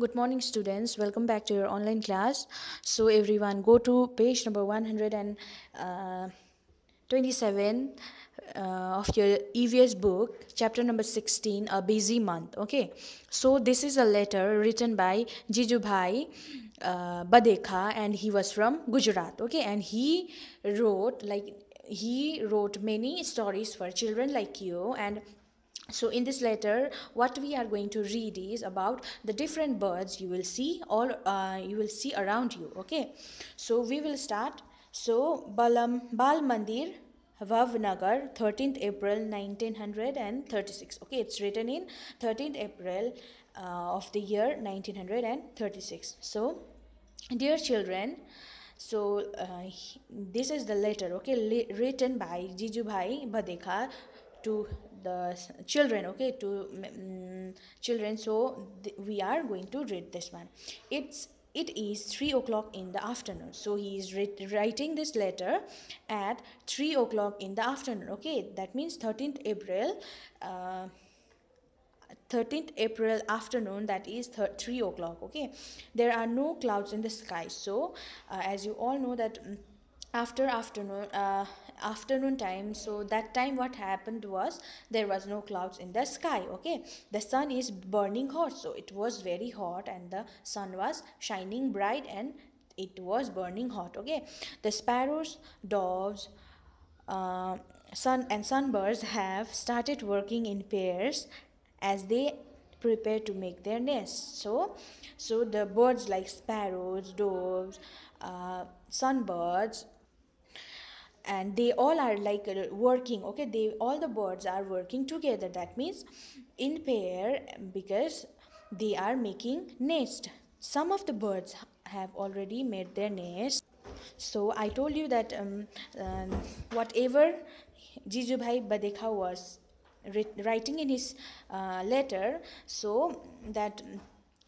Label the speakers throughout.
Speaker 1: good morning students welcome back to your online class so everyone go to page number 127 uh, uh, of your EVS book chapter number 16 a busy month okay so this is a letter written by Jijubhai uh, Badekha and he was from Gujarat okay and he wrote like he wrote many stories for children like you and so in this letter what we are going to read is about the different birds you will see all uh, you will see around you okay so we will start so balam bal mandir Vavnagar, 13th April 1936. Okay, it's written in 13th April uh, of the year 1936. So, dear children, so uh, this is the letter, okay, written by Jijubhai Badekha to the children okay to um, children so we are going to read this one it's it is 3 o'clock in the afternoon so he is writing this letter at 3 o'clock in the afternoon okay that means 13th april uh, 13th april afternoon that is 3 o'clock okay there are no clouds in the sky so uh, as you all know that mm, after afternoon uh, afternoon time so that time what happened was there was no clouds in the sky okay the sun is burning hot so it was very hot and the sun was shining bright and it was burning hot okay the sparrows doves uh, sun and sunbirds have started working in pairs as they prepare to make their nests so so the birds like sparrows doves uh, sunbirds and they all are like uh, working okay they all the birds are working together that means in pair because they are making nest some of the birds have already made their nest so i told you that um, uh, whatever jijubhai badekha was writing in his uh, letter so that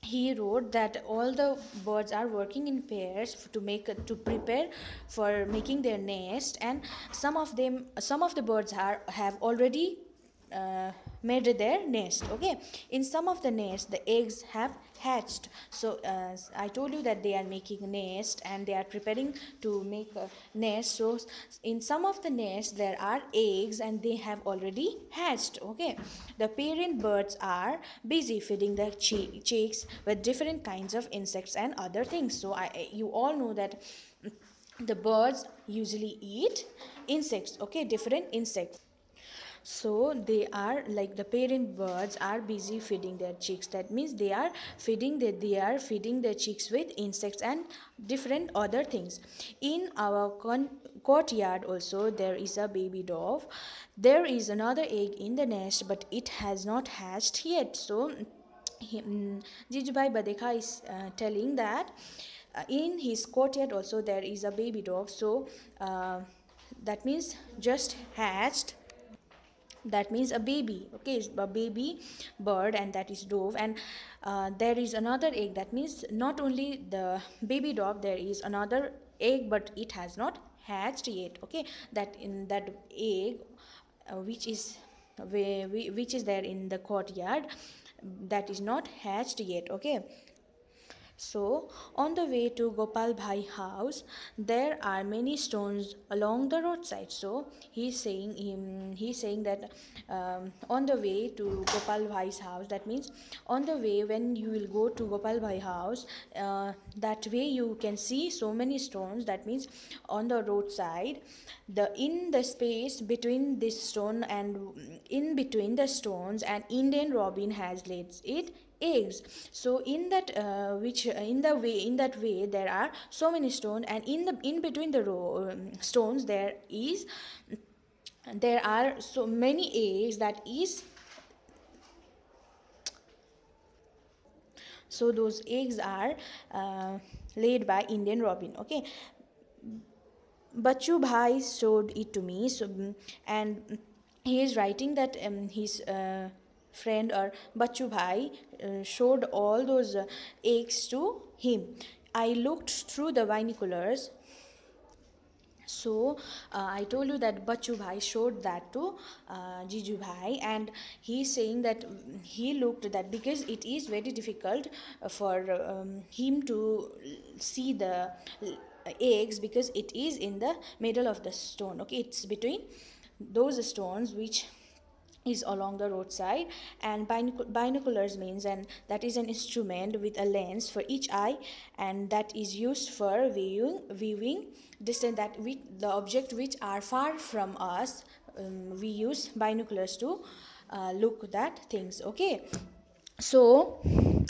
Speaker 1: he wrote that all the birds are working in pairs to make to prepare for making their nest and some of them some of the birds are have already uh, made their nest okay in some of the nests the eggs have hatched so uh, i told you that they are making nest and they are preparing to make a nest so in some of the nests there are eggs and they have already hatched okay the parent birds are busy feeding their chicks with different kinds of insects and other things so i you all know that the birds usually eat insects okay different insects so they are like the parent birds are busy feeding their chicks that means they are feeding that they are feeding their chicks with insects and different other things in our courtyard also there is a baby dove there is another egg in the nest but it has not hatched yet so him, mm, Jijubai Badeka is uh, telling that uh, in his courtyard also there is a baby dove so uh, that means just hatched that means a baby okay it's a baby bird and that is dove and uh, there is another egg that means not only the baby dove there is another egg but it has not hatched yet okay that in that egg uh, which is which is there in the courtyard that is not hatched yet okay so, on the way to Gopal Bhai house, there are many stones along the roadside. So, he's saying him he's saying that um, on the way to Gopal Bhai's house, that means on the way when you will go to Gopal Bhai house, uh, that way you can see so many stones. That means on the roadside, the in the space between this stone and in between the stones, an Indian robin has laid it eggs so in that uh, which uh, in the way in that way there are so many stones and in the in between the row, um, stones there is there are so many eggs that is so those eggs are uh, laid by indian robin okay bachu bhai showed it to me so and he is writing that um, his uh, friend or Bachu Bhai uh, showed all those uh, eggs to him. I looked through the binoculars. So uh, I told you that Bachu Bhai showed that to uh, Jiju Bhai and he saying that mm, he looked that because it is very difficult for um, him to see the uh, eggs because it is in the middle of the stone. Okay, it's between those stones which is along the roadside and binoculars means and that is an instrument with a lens for each eye and that is used for viewing viewing distant that we the object which are far from us um, we use binoculars to uh, look that things okay so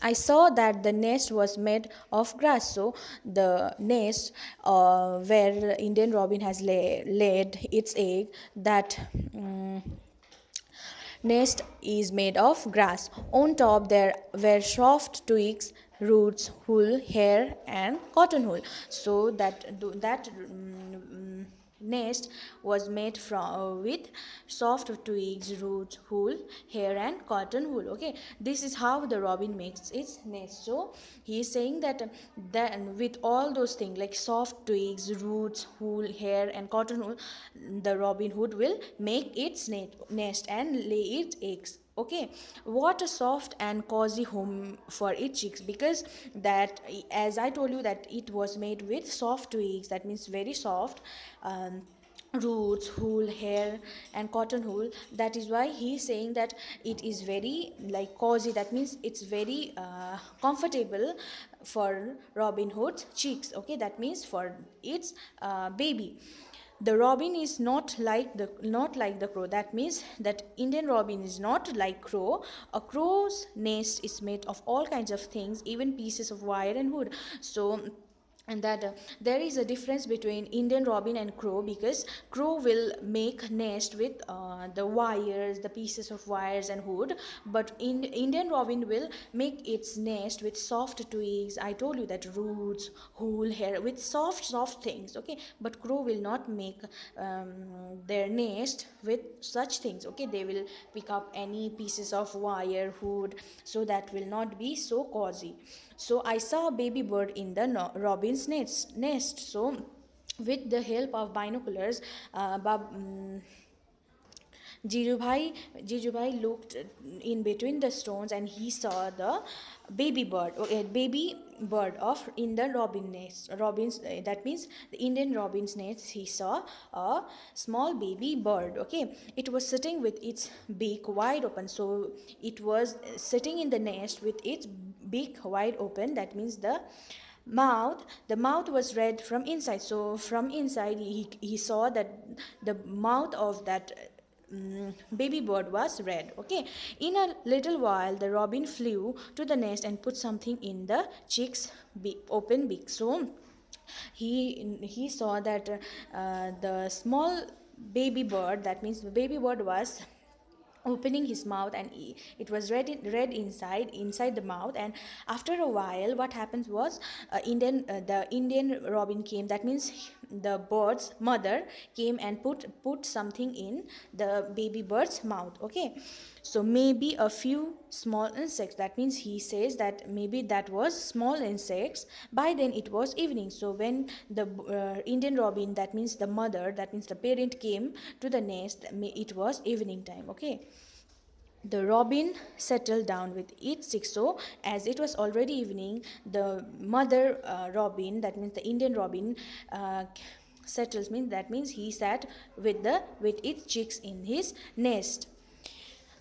Speaker 1: i saw that the nest was made of grass so the nest uh, where indian robin has lay, laid its egg that um, nest is made of grass. On top there were soft twigs, roots, wool, hair and cotton wool. So that that um, nest was made from uh, with soft twigs roots wool hair and cotton wool okay this is how the robin makes its nest so he is saying that uh, then uh, with all those things like soft twigs roots wool hair and cotton wool the robin hood will make its nest and lay its eggs okay what a soft and cozy home for its chicks because that as i told you that it was made with soft twigs that means very soft um, roots wool hair and cotton wool that is why he is saying that it is very like cozy that means it's very uh, comfortable for robin hood's chicks okay that means for its uh, baby the robin is not like the not like the crow that means that indian robin is not like crow a crow's nest is made of all kinds of things even pieces of wire and wood so and that uh, there is a difference between indian robin and crow because crow will make nest with uh, the wires the pieces of wires and wood but in indian robin will make its nest with soft twigs i told you that roots wool hair with soft soft things okay but crow will not make um, their nest with such things okay they will pick up any pieces of wire wood so that will not be so cozy so i saw a baby bird in the no robin's nest nest so with the help of binoculars uh, Bab, mm, Jirubhai, Jirubhai looked in between the stones and he saw the baby bird, okay, oh, baby bird of in the robin nest. Robin's eh, that means the Indian robin's nest. He saw a small baby bird. Okay, it was sitting with its beak wide open, so it was sitting in the nest with its beak wide open that means the mouth the mouth was red from inside so from inside he, he saw that the mouth of that mm, baby bird was red okay in a little while the robin flew to the nest and put something in the chick's be open beak so he he saw that uh, the small baby bird that means the baby bird was opening his mouth and it was red, red inside inside the mouth and after a while what happens was uh, indian uh, the indian robin came that means the bird's mother came and put put something in the baby bird's mouth okay so maybe a few small insects that means he says that maybe that was small insects by then it was evening so when the uh, indian robin that means the mother that means the parent came to the nest it was evening time okay the robin settled down with its chicks. so as it was already evening the mother uh, robin that means the indian robin uh, settles means that means he sat with the with its chicks in his nest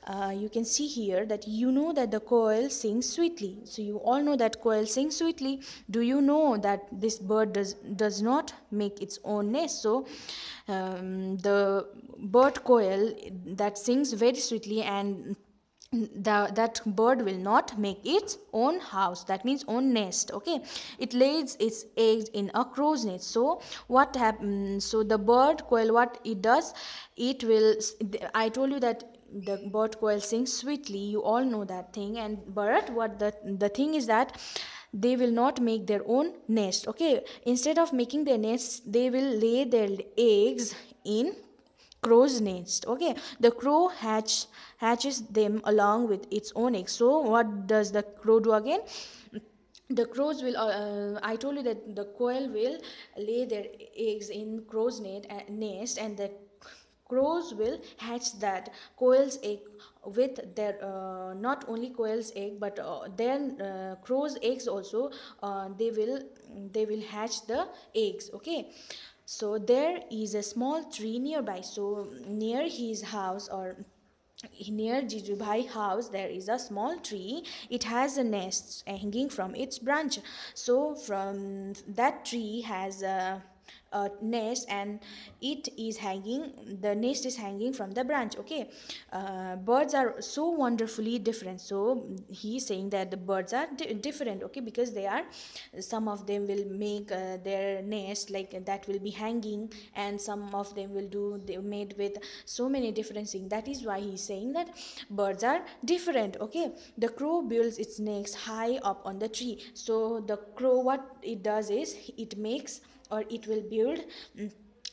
Speaker 1: uh, you can see here that you know that the coil sings sweetly. So you all know that coil sings sweetly. Do you know that this bird does, does not make its own nest? So um, the bird coil that sings very sweetly and the, that bird will not make its own house that means own nest okay it lays its eggs in a crow's nest so what happens mm, so the bird quail what it does it will i told you that the bird quail sings sweetly you all know that thing and but what the the thing is that they will not make their own nest okay instead of making their nests they will lay their eggs in crow's nest okay the crow hatch hatches them along with its own eggs so what does the crow do again the crows will uh, uh i told you that the quail will lay their eggs in crow's uh, nest and the crows will hatch that quail's egg with their uh, not only quail's egg but uh, then uh, crows eggs also uh, they will they will hatch the eggs okay so there is a small tree nearby so near his house or near Jijubhai house there is a small tree it has a nest hanging from its branch so from that tree has a a nest and it is hanging the nest is hanging from the branch okay uh, birds are so wonderfully different so he is saying that the birds are di different okay because they are some of them will make uh, their nest like that will be hanging and some of them will do they made with so many different things that is why he is saying that birds are different okay the crow builds its nest high up on the tree so the crow what it does is it makes or it will build mm,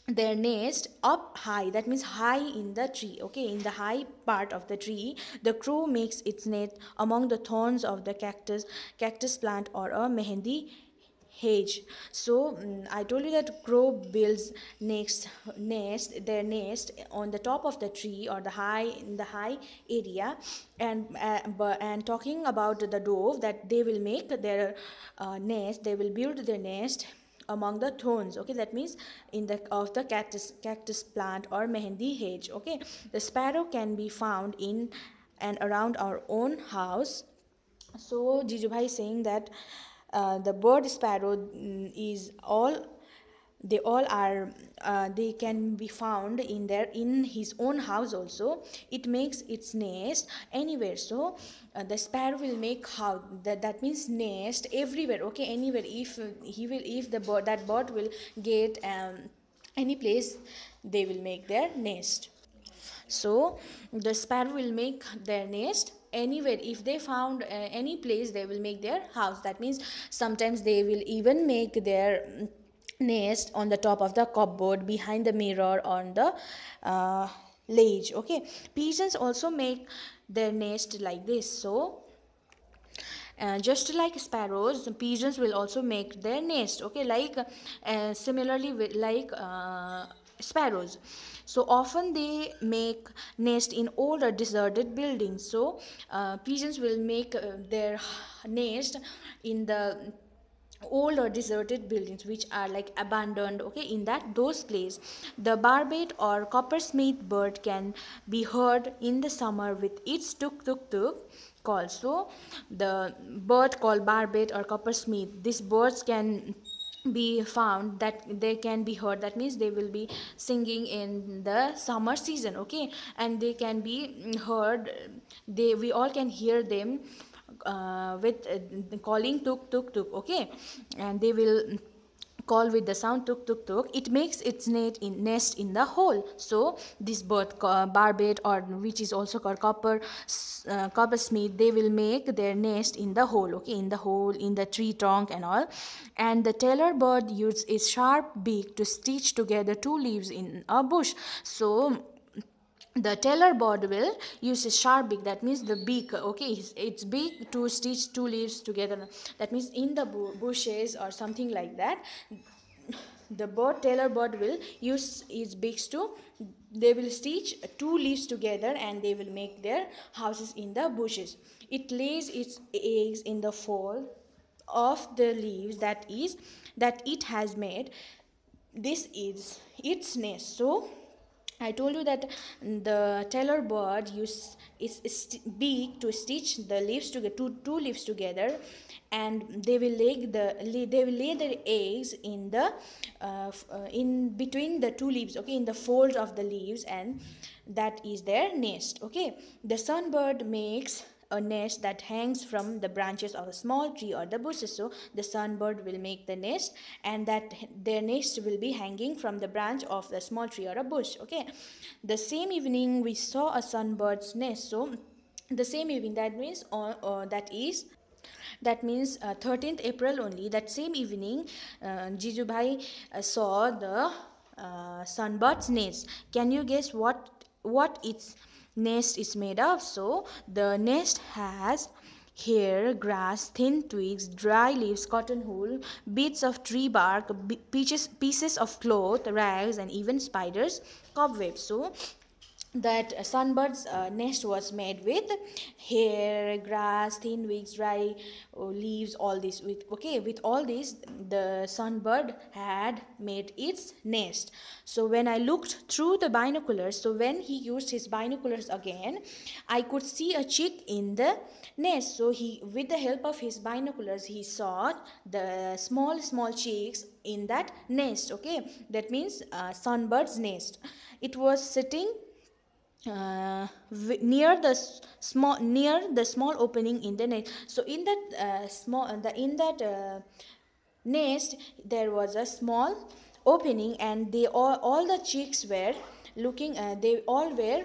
Speaker 1: their nest up high that means high in the tree okay in the high part of the tree the crow makes its nest among the thorns of the cactus cactus plant or a mehendi hedge so um, i told you that crow builds next nest their nest on the top of the tree or the high in the high area and uh, and talking about the dove that they will make their uh, nest they will build their nest among the thorns okay that means in the of the cactus cactus plant or mehendi hedge okay the sparrow can be found in and around our own house so is saying that uh, the bird sparrow mm, is all they all are uh, they can be found in there in his own house also it makes its nest anywhere so uh, the sparrow will make how that, that means nest everywhere okay anywhere if he will if the bird that bird will get um, any place they will make their nest so the sparrow will make their nest anywhere if they found uh, any place they will make their house that means sometimes they will even make their nest on the top of the cupboard behind the mirror on the uh, ledge okay pigeons also make their nest like this so uh, just like sparrows pigeons will also make their nest okay like uh, similarly with, like uh, sparrows so often they make nest in old or deserted buildings so uh, pigeons will make uh, their nest in the old or deserted buildings which are like abandoned okay in that those place the barbate or coppersmith bird can be heard in the summer with its tuk tuk tuk call so the bird called barbate or coppersmith these birds can be found that they can be heard that means they will be singing in the summer season okay and they can be heard they we all can hear them uh, with uh, calling tuk tuk tuk okay and they will call with the sound tuk tuk tuk it makes its net in nest in the hole so this bird uh, barbet or which is also called copper uh, coppersmith they will make their nest in the hole okay in the hole in the tree trunk and all and the tailor bird uses its sharp beak to stitch together two leaves in a bush so the tailor board will use a sharp beak that means the beak okay it's, it's beak to stitch two leaves together that means in the bushes or something like that the bird tailor bird will use its beaks to they will stitch two leaves together and they will make their houses in the bushes it lays its eggs in the fall of the leaves that is that it has made this is its nest so I told you that the tailor bird use its beak to stitch the leaves to two two leaves together, and they will lay the they will lay their eggs in the uh, uh, in between the two leaves. Okay, in the fold of the leaves, and that is their nest. Okay, the sunbird makes a nest that hangs from the branches of a small tree or the bushes. So the sunbird will make the nest and that their nest will be hanging from the branch of the small tree or a bush. Okay. The same evening we saw a sunbird's nest. So the same evening that means or, uh, uh, that is that means uh, 13th April only that same evening uh, Jijubhai uh, saw the uh, sunbird's nest. Can you guess what what its nest is made of. So the nest has hair, grass, thin twigs, dry leaves, cotton wool, bits of tree bark, pieces, pieces of cloth, rags, and even spiders, cobwebs. So that sunbird's uh, nest was made with hair grass thin weeds, dry uh, leaves all this with okay with all this the sunbird had made its nest so when i looked through the binoculars so when he used his binoculars again i could see a chick in the nest so he with the help of his binoculars he saw the small small chicks in that nest okay that means uh, sunbird's nest it was sitting uh, near the small near the small opening in the nest so in that uh, small uh, the in that uh, nest there was a small opening and they all, all the chicks were looking Uh, they all were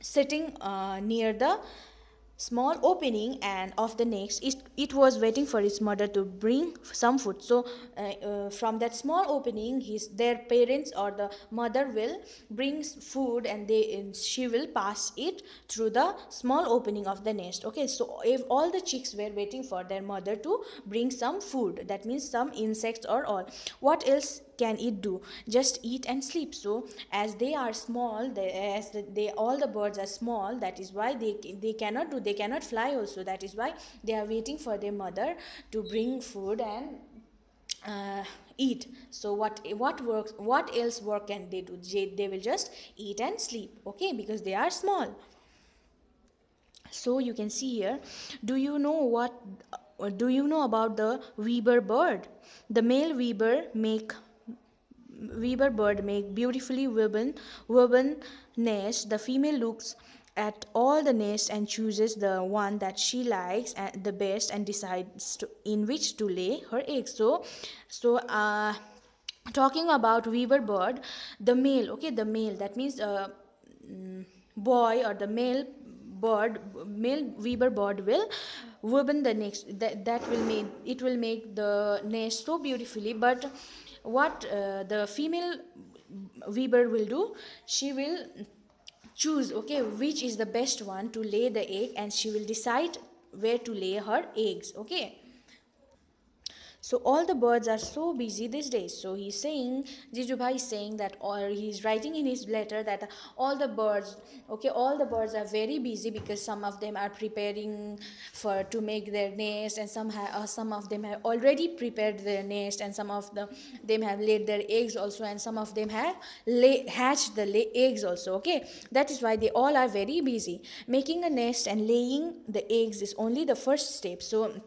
Speaker 1: sitting uh near the small opening and of the next it, it was waiting for its mother to bring some food so uh, uh, from that small opening his their parents or the mother will bring food and they and she will pass it through the small opening of the nest okay so if all the chicks were waiting for their mother to bring some food that means some insects or all what else can it do just eat and sleep so as they are small they, as they all the birds are small that is why they they cannot do they cannot fly also that is why they are waiting for their mother to bring food and uh, eat so what what works what else work can they do they, they will just eat and sleep okay because they are small so you can see here do you know what do you know about the weaver bird the male weaver make Weaver bird make beautifully woven, woven nest. The female looks at all the nests and chooses the one that she likes the best and decides to, in which to lay her eggs. So, so uh, talking about weaver bird, the male, okay, the male. That means uh, mm, boy or the male bird male weaver bird will woven the next that, that will make it will make the nest so beautifully but what uh, the female weaver will do she will choose okay which is the best one to lay the egg and she will decide where to lay her eggs okay so all the birds are so busy these days. So he's saying, Jijubhai is saying that, or he's writing in his letter that all the birds, okay, all the birds are very busy because some of them are preparing for to make their nest, and some have, uh, some of them have already prepared their nest, and some of them, them have laid their eggs also, and some of them have lay, hatched the lay, eggs also. Okay, that is why they all are very busy. Making a nest and laying the eggs is only the first step. So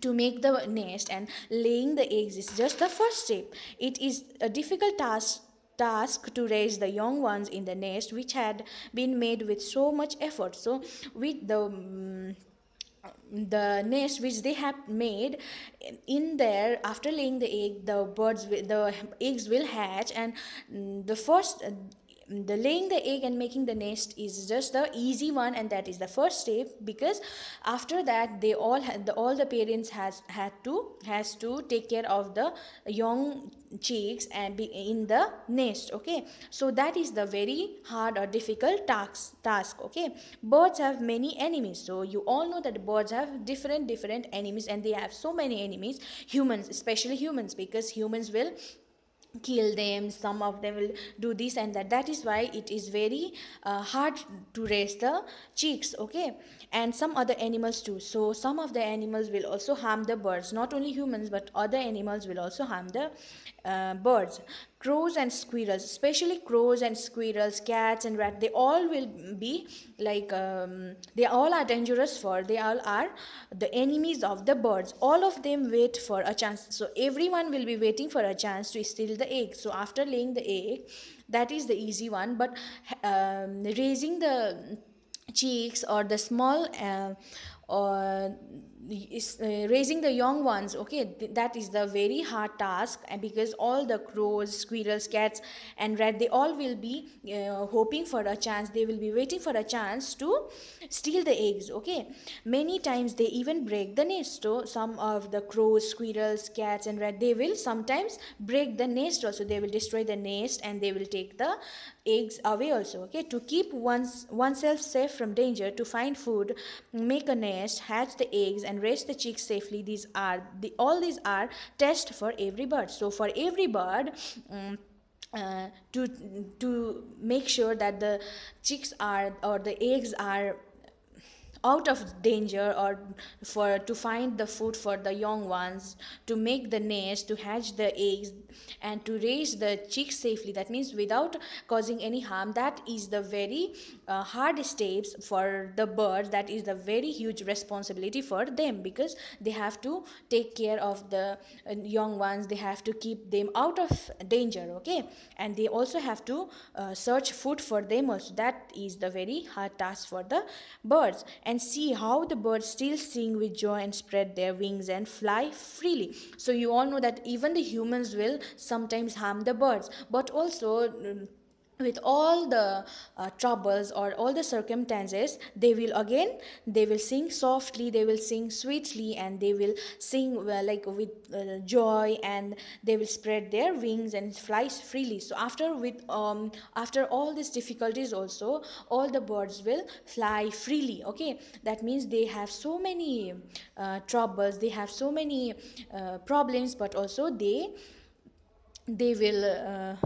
Speaker 1: to make the nest and laying the eggs is just the first step. It is a difficult task task to raise the young ones in the nest which had been made with so much effort so with the um, the nest which they have made in there after laying the egg the birds the eggs will hatch and mm, the first the laying the egg and making the nest is just the easy one and that is the first step because after that they all the all the parents has had to has to take care of the young chicks and be in the nest okay so that is the very hard or difficult task task okay birds have many enemies so you all know that birds have different different enemies and they have so many enemies humans especially humans because humans will kill them some of them will do this and that that is why it is very uh, hard to raise the chicks okay and some other animals too so some of the animals will also harm the birds not only humans but other animals will also harm the uh, birds crows and squirrels especially crows and squirrels cats and rat they all will be like um, they all are dangerous for they all are the enemies of the birds all of them wait for a chance so everyone will be waiting for a chance to steal the egg so after laying the egg that is the easy one but um, raising the cheeks or the small uh, or is, uh, raising the young ones okay th- that is the very hard task and because all the crows squirrels cats and rat they all will be uh, hoping for a chance they will be waiting for a chance to steal the eggs okay many times they even break the nest so some of the crows squirrels cats and rat they will sometimes break the nest also they will destroy the nest and they will take the eggs away also okay to keep one's oneself safe from danger to find food make a nest hatch the eggs and raise the chicks safely these are the all these are test for every bird so for every bird um, uh, to to make sure that the chicks are or the eggs are out of danger or for to find the food for the young ones to make the nest to hatch the eggs and to raise the chicks safely that means without causing any harm that is the very uh, hard steps for the birds that is the very huge responsibility for them because they have to take care of the uh, young ones they have to keep them out of danger okay and they also have to uh, search food for them also that is the very hard task for the birds and and see how the birds still sing with joy and spread their wings and fly freely. So you all know that even the humans will sometimes harm the birds, but also mm, with all the uh, troubles or all the circumstances they will again they will sing softly they will sing sweetly and they will sing uh, like with uh, joy and they will spread their wings and fly freely so after with um after all these difficulties also all the birds will fly freely okay that means they have so many uh, troubles they have so many uh, problems but also they they will uh,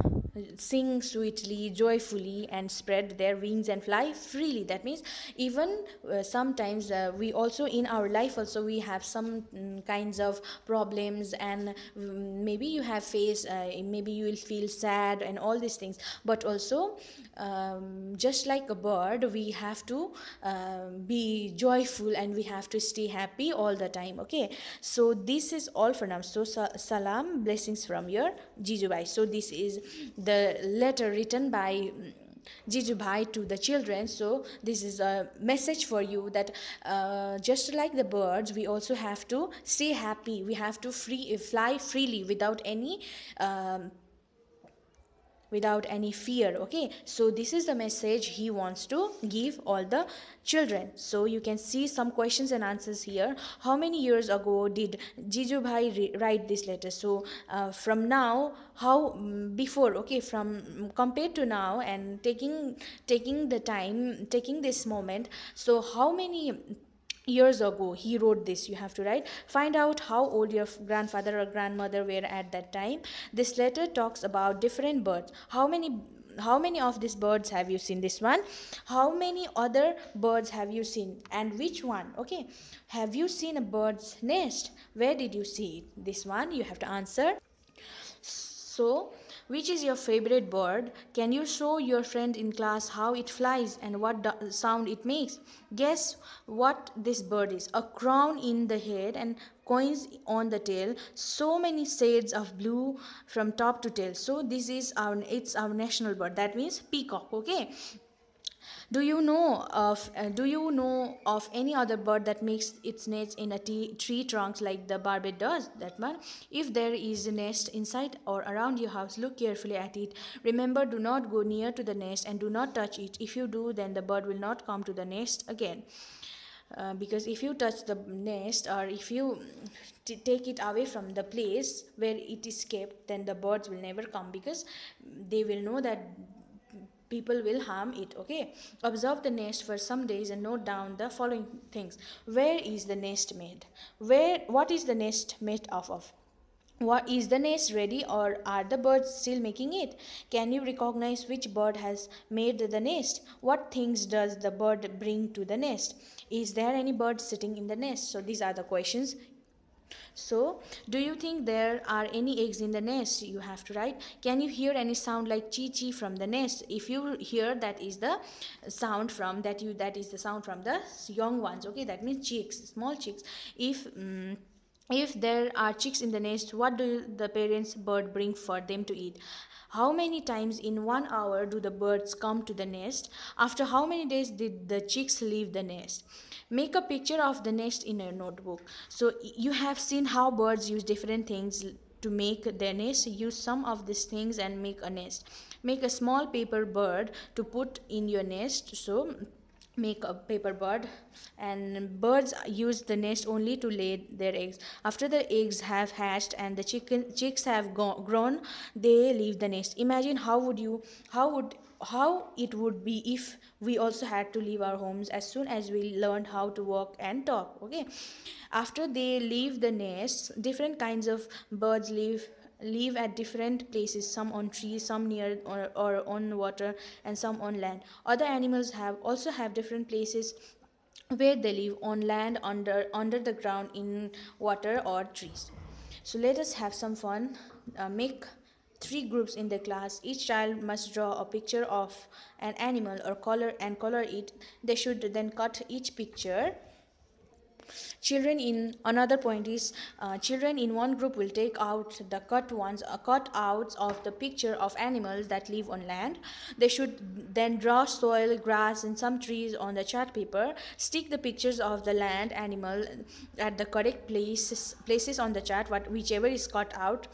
Speaker 1: sing sweetly, joyfully, and spread their wings and fly freely. That means even uh, sometimes uh, we also in our life also we have some um, kinds of problems, and mm, maybe you have faced, uh, maybe you will feel sad and all these things. But also um, just like a bird we have to um, be joyful and we have to stay happy all the time okay so this is all for now so salam blessings from your jijubai so this is the letter written by mm, Jijubai to the children. So this is a message for you that uh, just like the birds, we also have to stay happy. We have to free fly freely without any um, without any fear okay so this is the message he wants to give all the children so you can see some questions and answers here how many years ago did jiju bhai write this letter so uh, from now how mm, before okay from mm, compared to now and taking taking the time taking this moment so how many years ago he wrote this you have to write find out how old your grandfather or grandmother were at that time this letter talks about different birds how many how many of these birds have you seen this one how many other birds have you seen and which one okay have you seen a bird's nest where did you see it this one you have to answer so which is your favorite bird? Can you show your friend in class how it flies and what sound it makes? Guess what this bird is? A crown in the head and coins on the tail so many shades of blue from top to tail so this is our it's our national bird that means peacock okay do you know of uh, Do you know of any other bird that makes its nest in a tree trunk like the barbet does? That one. If there is a nest inside or around your house, look carefully at it. Remember, do not go near to the nest and do not touch it. If you do, then the bird will not come to the nest again. Uh, because if you touch the nest or if you t- take it away from the place where it is kept then the birds will never come because they will know that people will harm it okay observe the nest for some days and note down the following things where is the nest made where what is the nest made off of what is the nest ready or are the birds still making it can you recognize which bird has made the nest what things does the bird bring to the nest is there any bird sitting in the nest so these are the questions so, do you think there are any eggs in the nest? You have to write. Can you hear any sound like chee chee from the nest? If you hear that is the sound from that you that is the sound from the young ones. Okay, that means chicks, small chicks. If um, if there are chicks in the nest, what do the parents bird bring for them to eat? How many times in one hour do the birds come to the nest? After how many days did the chicks leave the nest? make a picture of the nest in a notebook so you have seen how birds use different things to make their nest use some of these things and make a nest make a small paper bird to put in your nest so make a paper bird and birds use the nest only to lay their eggs after the eggs have hatched and the chicken chicks have go- grown they leave the nest imagine how would you how would how it would be if we also had to leave our homes as soon as we learned how to walk and talk okay after they leave the nests different kinds of birds leave live at different places some on trees some near or, or on water and some on land other animals have also have different places where they live on land under under the ground in water or trees so let us have some fun uh, make three groups in the class. Each child must draw a picture of an animal or color and color it. They should then cut each picture. Children in another point is uh, children in one group will take out the cut ones uh, cut outs of the picture of animals that live on land. They should then draw soil, grass, and some trees on the chart paper. Stick the pictures of the land animal at the correct places places on the chart, what whichever is cut out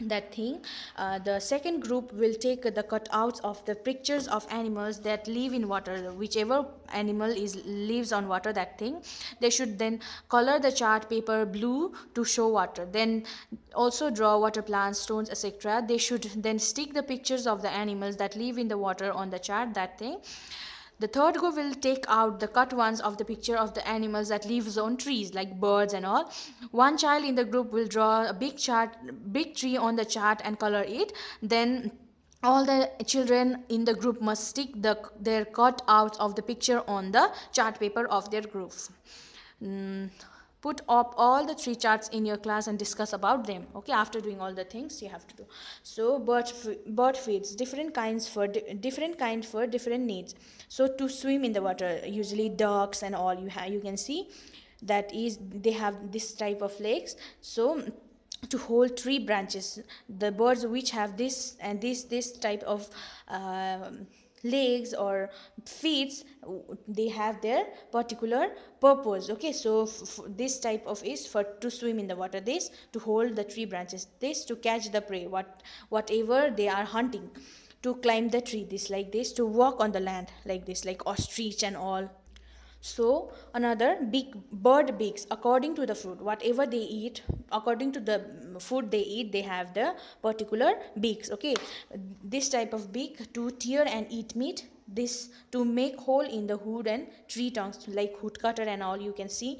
Speaker 1: that thing uh, the second group will take the cutouts of the pictures of animals that live in water whichever animal is lives on water that thing they should then color the chart paper blue to show water then also draw water plants stones etc they should then stick the pictures of the animals that live in the water on the chart that thing the third go will take out the cut ones of the picture of the animals that lives on trees like birds and all. One child in the group will draw a big chart, big tree on the chart and color it. Then all the children in the group must stick the, their out of the picture on the chart paper of their group. Mm put up all the three charts in your class and discuss about them okay after doing all the things you have to do so bird bird feeds different kinds for di different kind for different needs so to swim in the water usually ducks and all you have you can see that is they have this type of legs so to hold tree branches the birds which have this and this this type of uh, legs or feet they have their particular purpose okay so this type of is for to swim in the water this to hold the tree branches this to catch the prey what whatever they are hunting to climb the tree this like this to walk on the land like this like ostrich and all so another big bird beaks according to the fruit. Whatever they eat, according to the food they eat, they have the particular beaks. Okay, this type of beak to tear and eat meat. This to make hole in the hood and tree trunks like hood cutter and all you can see.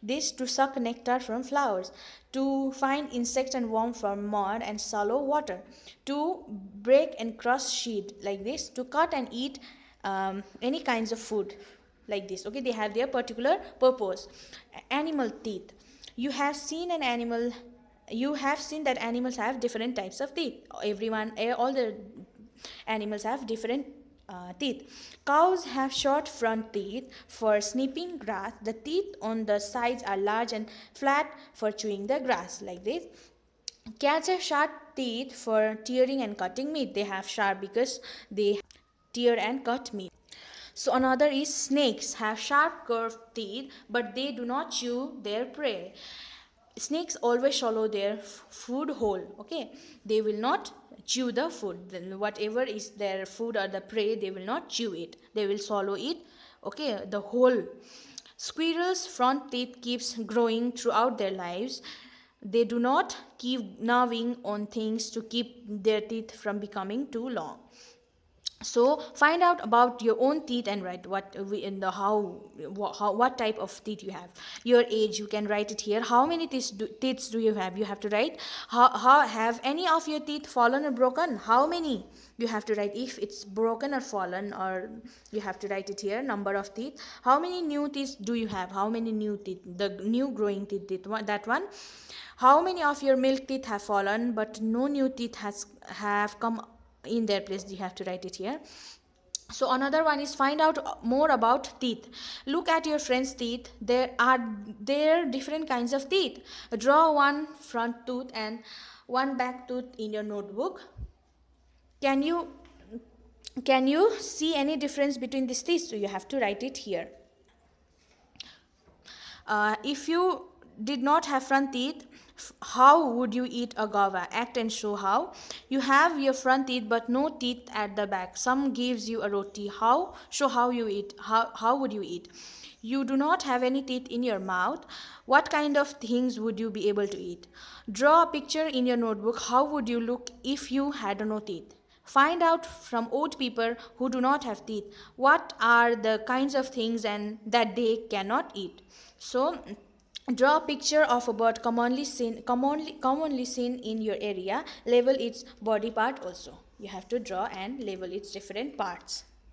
Speaker 1: This to suck nectar from flowers. To find insects and worm from mud and shallow water. To break and crush seed like this. To cut and eat um, any kinds of food like this okay they have their particular purpose animal teeth you have seen an animal you have seen that animals have different types of teeth everyone eh, all the animals have different uh, teeth. Cows have short front teeth for snipping grass. The teeth on the sides are large and flat for chewing the grass like this. Cats have sharp teeth for tearing and cutting meat. They have sharp because they tear and cut meat. So another is snakes have sharp curved teeth, but they do not chew their prey. Snakes always swallow their food whole. Okay, they will not chew the food. Whatever is their food or the prey, they will not chew it. They will swallow it. Okay, the whole. Squirrels' front teeth keeps growing throughout their lives. They do not keep gnawing on things to keep their teeth from becoming too long so find out about your own teeth and write what we in the how what, how, what type of teeth you have your age you can write it here how many teeth do, teeth do you have you have to write how, how have any of your teeth fallen or broken how many you have to write if it's broken or fallen or you have to write it here number of teeth how many new teeth do you have how many new teeth the new growing teeth, teeth that one how many of your milk teeth have fallen but no new teeth has have come in their place you have to write it here so another one is find out more about teeth look at your friend's teeth there are there different kinds of teeth draw one front tooth and one back tooth in your notebook can you can you see any difference between these teeth so you have to write it here uh, if you did not have front teeth how would you eat agava act and show how you have your front teeth but no teeth at the back some gives you a roti how show how you eat how, how would you eat you do not have any teeth in your mouth what kind of things would you be able to eat draw a picture in your notebook how would you look if you had no teeth Find out from old people who do not have teeth what are the kinds of things and that they cannot eat. So Draw a picture of a bird commonly seen commonly commonly seen in your area. Label its body part also. You have to draw and label its different parts.